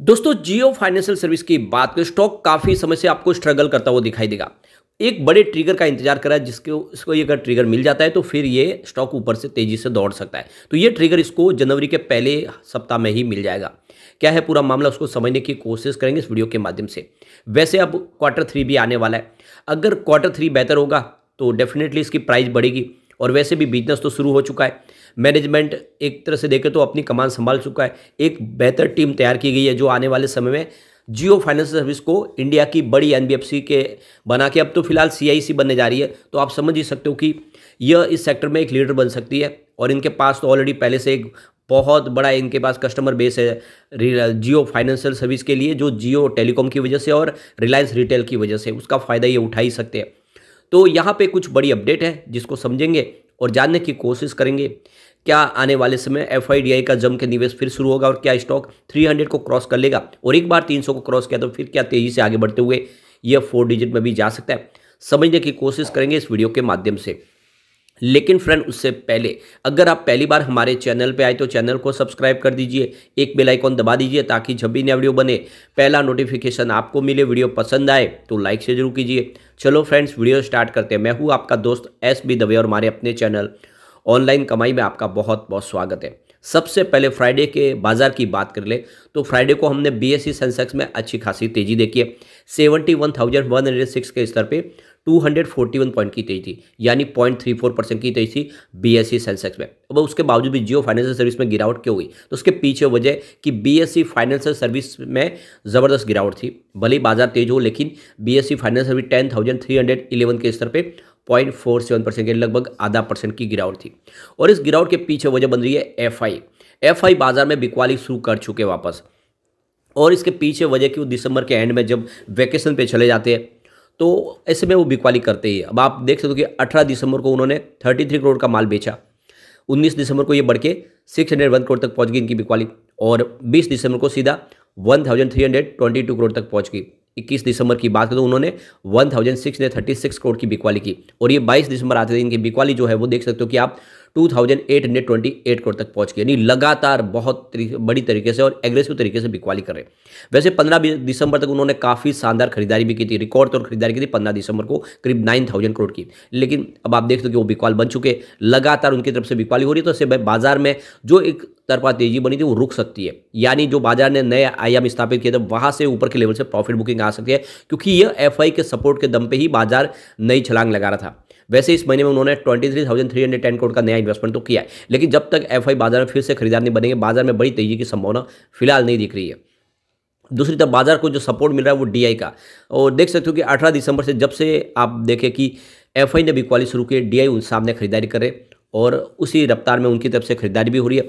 दोस्तों जियो financial service की बात करें स्टॉक काफ़ी समय से आपको स्ट्रगल करता हुआ दिखाई देगा एक बड़े ट्रिगर का इंतजार रहा है जिसको इसको ये अगर ट्रिगर मिल जाता है तो फिर ये स्टॉक ऊपर से तेजी से दौड़ सकता है तो ये ट्रिगर इसको जनवरी के पहले सप्ताह में ही मिल जाएगा क्या है पूरा मामला उसको समझने की कोशिश करेंगे इस वीडियो के माध्यम से वैसे अब क्वार्टर थ्री भी आने वाला है अगर क्वार्टर थ्री बेहतर होगा तो डेफिनेटली इसकी प्राइस बढ़ेगी और वैसे भी बिजनेस तो शुरू हो चुका है मैनेजमेंट एक तरह से देखें तो अपनी कमान संभाल चुका है एक बेहतर टीम तैयार की गई है जो आने वाले समय में जियो फाइनेंस सर्विस को इंडिया की बड़ी एनबीएफसी के बना के अब तो फिलहाल सीआईसी बनने जा रही है तो आप समझ ही सकते हो कि यह इस सेक्टर में एक लीडर बन सकती है और इनके पास तो ऑलरेडी पहले से एक बहुत बड़ा इनके पास कस्टमर बेस है जियो फाइनेंशियल सर्विस के लिए जो जियो टेलीकॉम की वजह से और रिलायंस रिटेल की वजह से उसका फ़ायदा ये उठा ही सकते हैं तो यहाँ पे कुछ बड़ी अपडेट है जिसको समझेंगे और जानने की कोशिश करेंगे क्या आने वाले समय एफ का जम के निवेश फिर शुरू होगा और क्या स्टॉक 300 को क्रॉस कर लेगा और एक बार 300 को क्रॉस किया तो फिर क्या तेजी से आगे बढ़ते हुए यह फोर डिजिट में भी जा सकता है समझने की कोशिश करेंगे इस वीडियो के माध्यम से लेकिन फ्रेंड उससे पहले अगर आप पहली बार हमारे चैनल पे आए तो चैनल को सब्सक्राइब कर दीजिए एक बेल आइकॉन दबा दीजिए ताकि जब भी नया वीडियो बने पहला नोटिफिकेशन आपको मिले वीडियो पसंद आए तो लाइक से जरूर कीजिए चलो फ्रेंड्स वीडियो स्टार्ट करते हैं मैं हूँ आपका दोस्त एस बी दवे और हमारे अपने चैनल ऑनलाइन कमाई में आपका बहुत बहुत स्वागत है सबसे पहले फ्राइडे के बाजार की बात कर ले तो फ्राइडे को हमने बी सेंसेक्स e में अच्छी खासी तेजी देखी है seventy one thousand one hundred six के स्तर पर 241 पॉइंट की तेजी थी यानी पॉइंट थ्री फोर परसेंट की तेजी थी बीएससी सेंसेक्स में अब उसके बावजूद भी जियो फाइनेंशियल सर्विस में गिरावट क्यों हुई तो उसके पीछे वजह कि बीएससी फाइनेंशियल सर्विस में ज़बरदस्त गिरावट थी भले बाजार तेज हो लेकिन BSC financial service ten thousand three hundred eleven के स्तर पर पॉइंट फोर सेवन परसेंट के लगभग आधा परसेंट की गिरावट थी और इस गिरावट के पीछे वजह बन रही है एफआई एफआई बाजार में बिकवाली शुरू कर चुके वापस और इसके पीछे वजह कि वो दिसंबर के एंड में जब वैकेशन पे चले जाते हैं तो ऐसे में वो बिकवाली करते ही अब आप देख सकते हो कि 18 दिसंबर को उन्होंने 33 करोड़ का माल बेचा 19 दिसंबर को ये बढ़ के सिक्स करोड़ तक पहुंच गई इनकी बिकवाली और 20 दिसंबर को सीधा 1322 करोड़ तक पहुंच गई 21 दिसंबर की बात करें तो उन्होंने 1636 करोड़ की बिकवाली की और ये 22 दिसंबर आते थे इनकी बिकवाली जो है वो देख सकते हो कि आप टू एट करोड़ तक पहुंच गया यानी लगातार बहुत बड़ी तरीके से और एग्रेसिव तरीके से बिकवाली कर रहे हैं वैसे पंद्रह दिसंबर तक उन्होंने काफ़ी शानदार खरीदारी भी की थी रिकॉर्ड तौर खरीदारी की थी पंद्रह दिसंबर को करीब नाइन करोड़ की लेकिन अब आप देख सकते हो वो बिकवाल बन चुके लगातार उनकी तरफ से बिकवाली हो रही है तो ऐसे बाजार में जो एक तरफा तेजी बनी थी वो रुक सकती है यानी जो बाजार ने नए आयाम स्थापित किए थे वहाँ से ऊपर के लेवल से प्रॉफिट बुकिंग आ सकती है क्योंकि यह एफ के सपोर्ट के दम पे ही बाजार नई छलांग लगा रहा था वैसे इस महीने में उन्होंने twenty three thousand three hundred ten crore का नया इन्वेस्टमेंट तो किया है लेकिन जब तक एफ बाजार में फिर से खरीदार नहीं बनेंगे बाजार में बड़ी तेजी की संभावना फिलहाल नहीं दिख रही है दूसरी तरफ बाजार को जो सपोर्ट मिल रहा है वो डीआई का और देख सकते हो कि 18 दिसंबर से जब से आप देखें कि एफआई ने बिकवाली शुरू की डीआई उन सामने खरीदारी करे और उसी रफ्तार में उनकी तरफ से खरीदारी भी हो रही है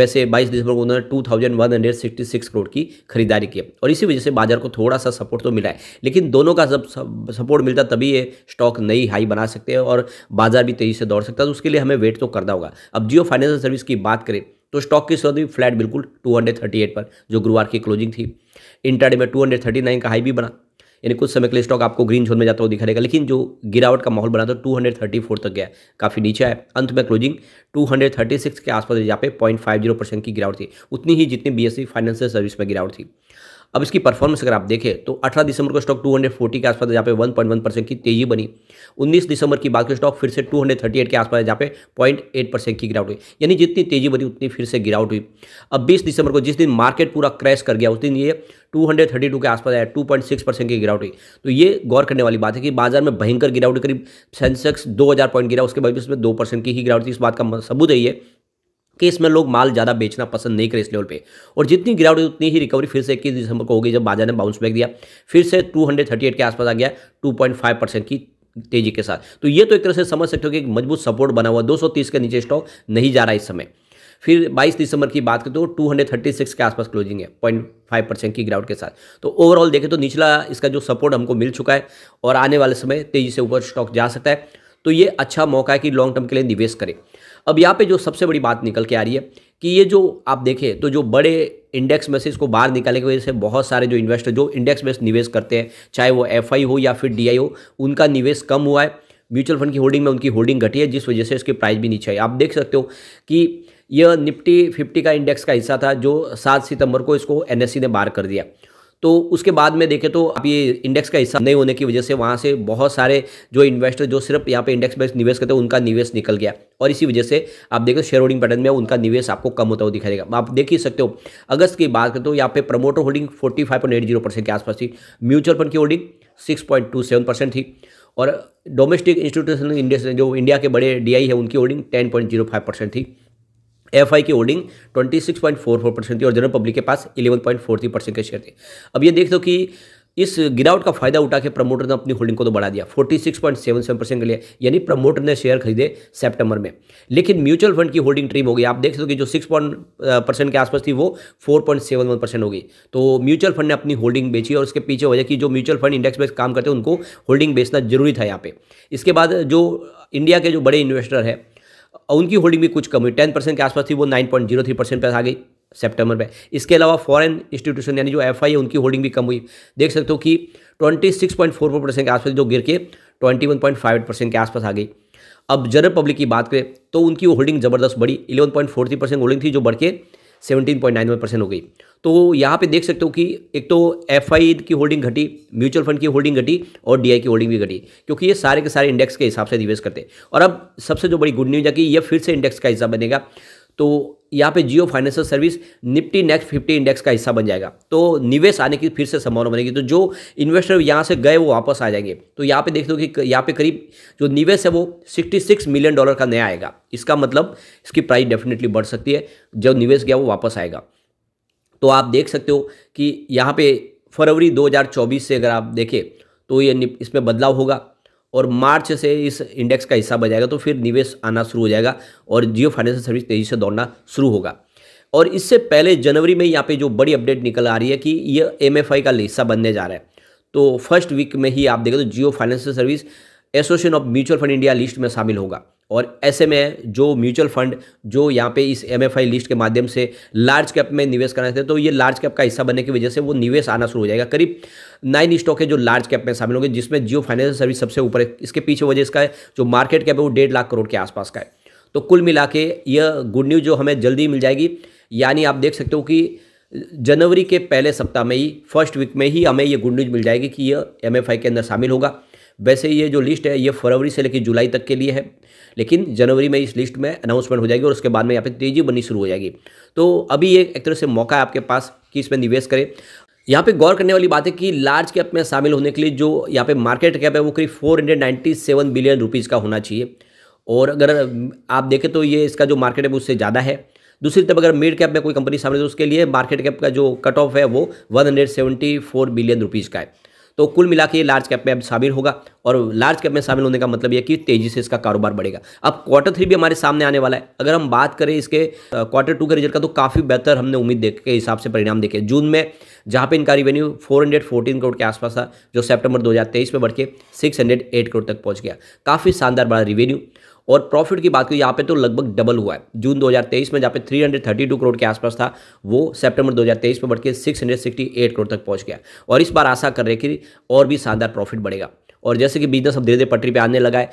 वैसे 22 दिसंबर को उन्होंने टू करोड़ की खरीदारी की और इसी वजह से बाजार को थोड़ा सा सपोर्ट तो मिला है लेकिन दोनों का जब सपोर्ट मिलता तभी ये स्टॉक नई हाई बना सकते हैं और बाजार भी तेज़ी से दौड़ सकता है तो उसके लिए हमें वेट तो करना होगा अब जियो फाइनेंशियल सर्विस की बात करें तो स्टॉक की शुरुआत भी फ्लैट बिल्कुल 238 पर जो गुरुवार की क्लोजिंग थी इंटरडे में 239 का हाई भी बना यानी कुछ समय के लिए स्टॉक आपको ग्रीन जोन में जाता हुआ दिखा रहेगा लेकिन जो गिरावट का माहौल बना था टू हंड्रेड थर्टी फोर तक गया काफ़ी नीचे है अंत में closing two hundred thirty six के आसपास यहाँ पे पॉइंट फाइव जीरो परसेंट की गिरावट थी उतनी ही जितनी बीएससी फाइनेंशियल सर्विस में गिरावट थी अब इसकी परफॉर्मेंस अगर आप देखें तो 18 दिसंबर को स्टॉक 240 के आसपास जहाँ पे 1.1 परसेंट की तेजी बनी 19 दिसंबर की बात स्टॉक फिर से 238 के आसपास जहाँ पे 0.8 परसेंट की गिरावट हुई यानी जितनी तेजी बनी उतनी फिर से गिरावट हुई अब बीस दिसंबर को जिस दिन मार्केट पूरा क्रैश कर गया उस दिन ये 232 के आसपास आया 2.6 परसेंट की गिरावट हुई तो ये गौर करने वाली बात है कि बाजार में भयंकर गिरावट करीब सेंसेक्स 2000 पॉइंट गिरा उसके बाद भी उसमें दो परसेंट की ही गिरावट थी इस बात का सबूत है ये कि इसमें लोग माल ज़्यादा बेचना पसंद नहीं करे इस लेवल पे और जितनी गिरावट हुई उतनी ही रिकवरी फिर से इक्कीस दिसंबर को होगी जब बाजार ने बाउंस बैक दिया फिर से 238 के आसपास आ गया 2.5 परसेंट की तेजी के साथ तो ये तो एक तरह से समझ सकते हो कि मजबूत सपोर्ट बना हुआ 230 के नीचे स्टॉक नहीं जा रहा इस समय फिर 22 दिसंबर की बात करें तो 236 के आसपास क्लोजिंग है पॉइंट फाइव परसेंट की ग्राउंड के साथ तो ओवरऑल देखें तो निचला इसका जो सपोर्ट हमको मिल चुका है और आने वाले समय तेज़ी से ऊपर स्टॉक जा सकता है तो ये अच्छा मौका है कि लॉन्ग टर्म के लिए निवेश करें अब यहाँ पे जो सबसे बड़ी बात निकल के आ रही है कि ये जो आप देखें तो जो बड़े इंडेक्स में से इसको बाहर निकालने की वजह से बहुत सारे जो इन्वेस्टर जो इंडेक्स में निवेश करते हैं चाहे वो एफ हो या फिर डी हो उनका निवेश कम हुआ है म्यूचुअल फंड की होल्डिंग में उनकी होल्डिंग घटी है जिस वजह से इसकी प्राइस भी नीचे आई आप देख सकते हो कि यह निफ्टी फिफ्टी का इंडेक्स का हिस्सा था जो सात सितंबर को इसको एनएससी e ने बार कर दिया तो उसके बाद में देखें तो आप ये इंडेक्स का हिस्सा नहीं होने की वजह से वहाँ से बहुत सारे जो इन्वेस्टर जो सिर्फ यहाँ पे इंडेक्स में निवेश करते हैं उनका निवेश निकल गया और इसी वजह से आप देखो शेयर होल्डिंग पैटर्न में उनका निवेश आपको कम होता हुआ दिखाई देगा आप देख ही सकते हो अगस्त की बात करते हो यहाँ पे promoter holding forty five point eight zero percent के आसपास थी म्यूचुअल फंड की holding six point two seven percent थी और डोमेस्टिक इंस्टीट्यूशनल इंडिया जो इंडिया के बड़े डी है उनकी holding ten point zero five percent थी एफ आई की होल्डिंग 26.44 परसेंट थी और जनरल पब्लिक के पास 11.43 परसेंट के शेयर थे अब ये देख दो कि इस गिरावट का फायदा उठा के प्रमोटर ने अपनी होल्डिंग को तो बढ़ा दिया 46.77 परसेंट के लिए यानी प्रमोटर ने शेयर खरीदे सितंबर में लेकिन म्यूचुअल फंड की होल्डिंग ट्रिम हो गई आप देख सकते हो कि जो 6 परसेंट के आसपास थी वो वन परसेंट हो गई तो म्यूचुअल फंड ने अपनी होल्डिंग बेची और उसके पीछे वजह की जो म्यूचुअल फंड इंडेक्स बेस काम करते हैं उनको होल्डिंग बेचना जरूरी था यहाँ पे इसके बाद जो इंडिया के जो बड़े इन्वेस्टर हैं और उनकी होल्डिंग भी कुछ कम हुई टेन परसेंट के आसपास थी वो nine point zero three percent पर आ गई सेप्टेम्बर में इसके अलावा फॉरेन इंस्टीट्यूशन यानी जो एफ है उनकी होल्डिंग भी कम हुई देख सकते हो कि twenty six point four four percent के आसपास जो गिर के twenty one point five percent के आसपास आ गई अब जनरल पब्लिक की बात करें तो उनकी होल्डिंग जबरदस्त बढ़ी eleven point four three percent holding थी जो बढ़ के seventeen point nine one percent हो गई तो यहाँ पे देख सकते हो कि एक तो एफ की होल्डिंग घटी म्यूचुअल फंड की होल्डिंग घटी और डी की होल्डिंग भी घटी क्योंकि ये सारे के सारे इंडेक्स के हिसाब से निवेश करते हैं और अब सबसे जो बड़ी गुड न्यूज है कि ये फिर से इंडेक्स का हिस्सा बनेगा तो यहाँ पे Jio financial service Nifty next fifty index का हिस्सा बन जाएगा तो निवेश आने की फिर से संभावना बनेगी तो जो इन्वेस्टर यहाँ से गए वो वापस आ जाएंगे तो यहाँ पे देख लो कि यहाँ पे करीब जो निवेश है वो 66 मिलियन डॉलर का नया आएगा इसका मतलब इसकी प्राइस डेफिनेटली बढ़ सकती है जब निवेश गया वो वापस आएगा तो आप देख सकते हो कि यहाँ पर फरवरी दो से अगर आप देखें तो ये इसमें बदलाव होगा और मार्च से इस इंडेक्स का हिस्सा बन जाएगा तो फिर निवेश आना शुरू हो जाएगा और जियो फाइनेंशियल सर्विस तेज़ी से दौड़ना शुरू होगा और इससे पहले जनवरी में यहाँ पे जो बड़ी अपडेट निकल आ रही है कि ये एम का हिस्सा बनने जा रहा है तो फर्स्ट वीक में ही आप देखें तो Jio financial service association of mutual fund India list में शामिल होगा और ऐसे में जो म्यूचुअल फंड जो यहाँ पे इस एमएफआई लिस्ट के माध्यम से लार्ज कैप में निवेश करना चाहते हैं तो ये लार्ज कैप का हिस्सा बनने की वजह से वो निवेश आना शुरू हो जाएगा करीब नाइन स्टॉक है जो लार्ज कैप में शामिल होंगे जिसमें जियो फाइनेंशियल सर्विस सबसे ऊपर है इसके पीछे वजह इसका है जो मार्केट कैप है वो डेढ़ लाख करोड़ के आसपास का है तो कुल मिला के यह गुड न्यूज़ जो हमें जल्दी मिल जाएगी यानी आप देख सकते हो कि जनवरी के पहले सप्ताह में ही फर्स्ट वीक में ही हमें ये गुड न्यूज़ मिल जाएगी कि यह एम के अंदर शामिल होगा वैसे ये जो लिस्ट है ये फरवरी से लेकर जुलाई तक के लिए है लेकिन जनवरी में इस लिस्ट में अनाउंसमेंट हो जाएगी और उसके बाद में यहाँ पे तेजी बननी शुरू हो जाएगी तो अभी ये एक तरह से मौका है आपके पास कि इसमें निवेश करें यहाँ पे गौर करने वाली बात है कि लार्ज कैप में शामिल होने के लिए जो यहाँ पे मार्केट कैप है वो करीब 497 बिलियन रुपीज़ का होना चाहिए और अगर आप देखें तो ये इसका जो मार्केट वो उससे ज़्यादा है दूसरी तरफ अगर मिड कैप में कोई कंपनी शामिल तो उसके लिए मार्केट कैप का जो कट ऑफ है वो वन बिलियन रुपीज़ का है तो कुल मिला ये लार्ज कैप में अब शामिल होगा और लार्ज कैप में शामिल होने का मतलब यह कि तेजी से इसका कारोबार बढ़ेगा अब क्वार्टर थ्री भी हमारे सामने आने वाला है अगर हम बात करें इसके क्वार्टर टू के रिजल्ट का तो काफ़ी बेहतर हमने उम्मीद देख के हिसाब से परिणाम देखे जून में जहां पे इनका रेवेन्यू 414 करोड़ के आसपास था जो सितंबर 2023 में बढ़ के 608 करोड़ तक पहुंच गया काफ़ी शानदार बड़ा रिवेन्यू और प्रॉफिट की बात करें यहाँ पे तो लगभग डबल हुआ है जून 2023 में जहाँ पे 332 करोड़ के आसपास था वो सितंबर 2023 में बढ़ के सिक्स करोड़ तक पहुँच गया और इस बार आशा कर रहे कि और भी शानदार प्रॉफिट बढ़ेगा और जैसे कि बिजनेस अब धीरे धीरे पटरी पर आने लगा है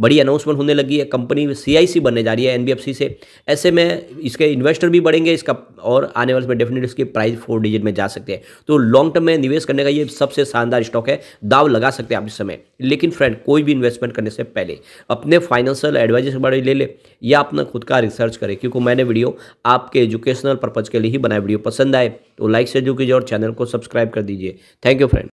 बड़ी अनाउंसमेंट होने लगी है कंपनी सी बनने जा रही है एनबीएफसी से ऐसे में इसके इन्वेस्टर भी बढ़ेंगे इसका और आने वाले में डेफिनेटली इसकी प्राइस फोर डिजिट में जा सकते हैं तो लॉन्ग टर्म में निवेश करने का ये सबसे शानदार स्टॉक है दाव लगा सकते हैं आप इस समय लेकिन फ्रेंड कोई भी इन्वेस्टमेंट करने से पहले अपने फाइनेंशियल एडवाइजर से ले ले या अपना खुद का रिसर्च करें क्योंकि मैंने वीडियो आपके एजुकेशनल पर्पज़ के लिए ही बनाया वीडियो पसंद आए तो लाइक से जो कीजिए और चैनल को सब्सक्राइब कर दीजिए थैंक यू फ्रेंड